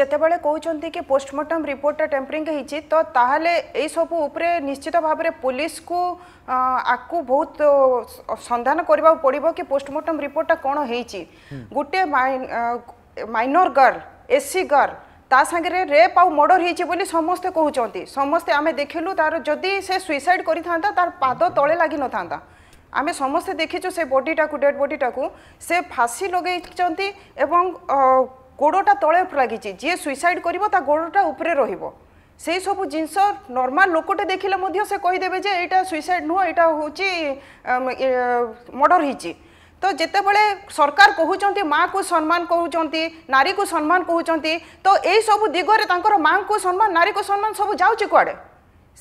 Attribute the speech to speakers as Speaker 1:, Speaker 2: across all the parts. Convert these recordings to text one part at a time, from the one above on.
Speaker 1: যেতবে কৌঁচ কি পোস্টমর্টম রিপোর্টটা টেম্পরিং হয়েছি তো তাহলে এইসবু উপরে নিশ্চিত ভাবে পুলিশ পুলিশকু আকু বহুত সন্ধান করা পড়ব কি পোস্টমর্টম রিপোর্টটা কোণ হয়েছি গোটে মাইনর গার্ল এসি গার্ল তা সাগরে রেপ আউ মর্ডর হয়েছে বলে সমস্তে কুমার সমস্তে আমি দেখিলু তার যদি সে সুইসাইড করে থাকে তার পাদ তলে লাগি নথান্তা আমি সমস্তে দেখিছু সে বডিটা ডেড বডিটা সে ফাঁসি লগাইছেন এবং ଗୋଡ଼ଟା ତଳେ ଲାଗିଛି ଯିଏ ସୁଇସାଇଡ଼ କରିବ ତା ଗୋଡ଼ଟା ଉପରେ ରହିବ ସେଇସବୁ ଜିନିଷ ନର୍ମାଲ ଲୋକଟେ ଦେଖିଲେ ମଧ୍ୟ ସେ କହିଦେବେ ଯେ ଏଇଟା ସୁଇସାଇଡ଼ ନୁହଁ ଏଇଟା ହେଉଛି ମର୍ଡ଼ର ହେଇଛି ତ ଯେତେବେଳେ ସରକାର କହୁଛନ୍ତି ମାଆକୁ ସମ୍ମାନ କହୁଛନ୍ତି ନାରୀକୁ ସମ୍ମାନ କହୁଛନ୍ତି ତ ଏଇସବୁ ଦିଗରେ ତାଙ୍କର ମାଆଙ୍କୁ ସମ୍ମାନ ନାରୀକୁ ସମ୍ମାନ ସବୁ ଯାଉଛି କୁଆଡ଼େ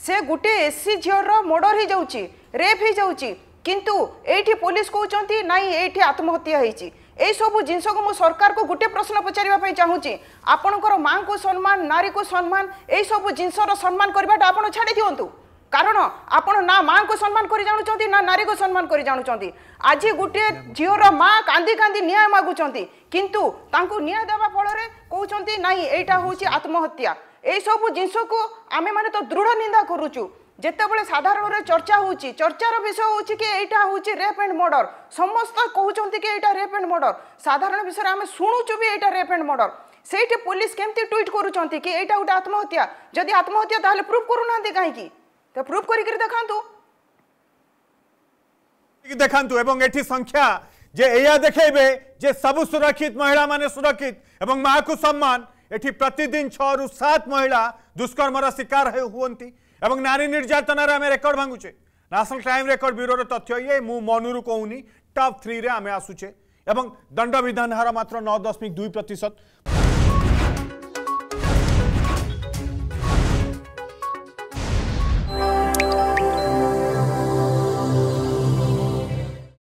Speaker 1: ସେ ଗୋଟିଏ ଏସ ସି ଝିଅର ମର୍ଡ଼ର ହେଇଯାଉଛି ରେପ୍ ହେଇଯାଉଛି କିନ୍ତୁ ଏଇଠି ପୋଲିସ କହୁଛନ୍ତି ନାଇଁ ଏଇଠି ଆତ୍ମହତ୍ୟା ହେଇଛି ଏଇସବୁ ଜିନିଷକୁ ମୁଁ ସରକାରକୁ ଗୋଟିଏ ପ୍ରଶ୍ନ ପଚାରିବା ପାଇଁ ଚାହୁଁଛି ଆପଣଙ୍କର ମାଆଙ୍କୁ ସମ୍ମାନ ନାରୀକୁ ସମ୍ମାନ ଏଇସବୁ ଜିନିଷର ସମ୍ମାନ କରିବାଟା ଆପଣ ଛାଡ଼ି ଦିଅନ୍ତୁ କାରଣ ଆପଣ ନା ମାଆଙ୍କୁ ସମ୍ମାନ କରି ଜାଣୁଛନ୍ତି ନା ନାରୀକୁ ସମ୍ମାନ କରି ଜାଣୁଛନ୍ତି ଆଜି ଗୋଟିଏ ଝିଅର ମାଆ କାନ୍ଦି କାନ୍ଦି ନ୍ୟାୟ ମାଗୁଛନ୍ତି କିନ୍ତୁ ତାଙ୍କୁ ନ୍ୟାୟ ଦେବା ଫଳରେ କହୁଛନ୍ତି ନାଇଁ ଏଇଟା ହେଉଛି ଆତ୍ମହତ୍ୟା ଏଇସବୁ ଜିନିଷକୁ ଆମେମାନେ ତ ଦୃଢ଼ ନିନ୍ଦା କରୁଛୁ যেতবে সাধারণ চর্চা হচ্ছে চর্চার বিষয় হচ্ছে কি এইটা হচ্ছে রেপ এন্ড মর্ডর সমস্ত কুমার কি এইটা রেপ এন্ড মর্ডর সাধারণ বিষয়ে আমি শুণুছু বি এইটা রেপ এন্ড মর্ডর সেইটি পুলিশ কেমতি টুইট করুচার কি এইটা গোটে আত্মহত্যা যদি আত্মহত্যা তাহলে প্রুফ করু না কী তো প্রুফ করি দেখা
Speaker 2: দেখা এটি সংখ্যা যে এয়া দেখাইবে যে সবু সুরক্ষিত মহিলা মানে সুরক্ষিত এবং মাকে সম্মান এটি প্রতিদিন ছু সাত মহিলা দুষ্কর্মর শিকার হুঁতি এবং নারী নির্যাতনার আমি রেকর্ড ভাঙুছে ন্যাশনাল ক্রাইম রেকর্ড ব্যুরোর তথ্য ইয়ে মু মনুরু কৌনি টপ থ্রিরে আমি আসুছে এবং দণ্ডবিধান হার মাত্র ন দশমিক দুই প্রত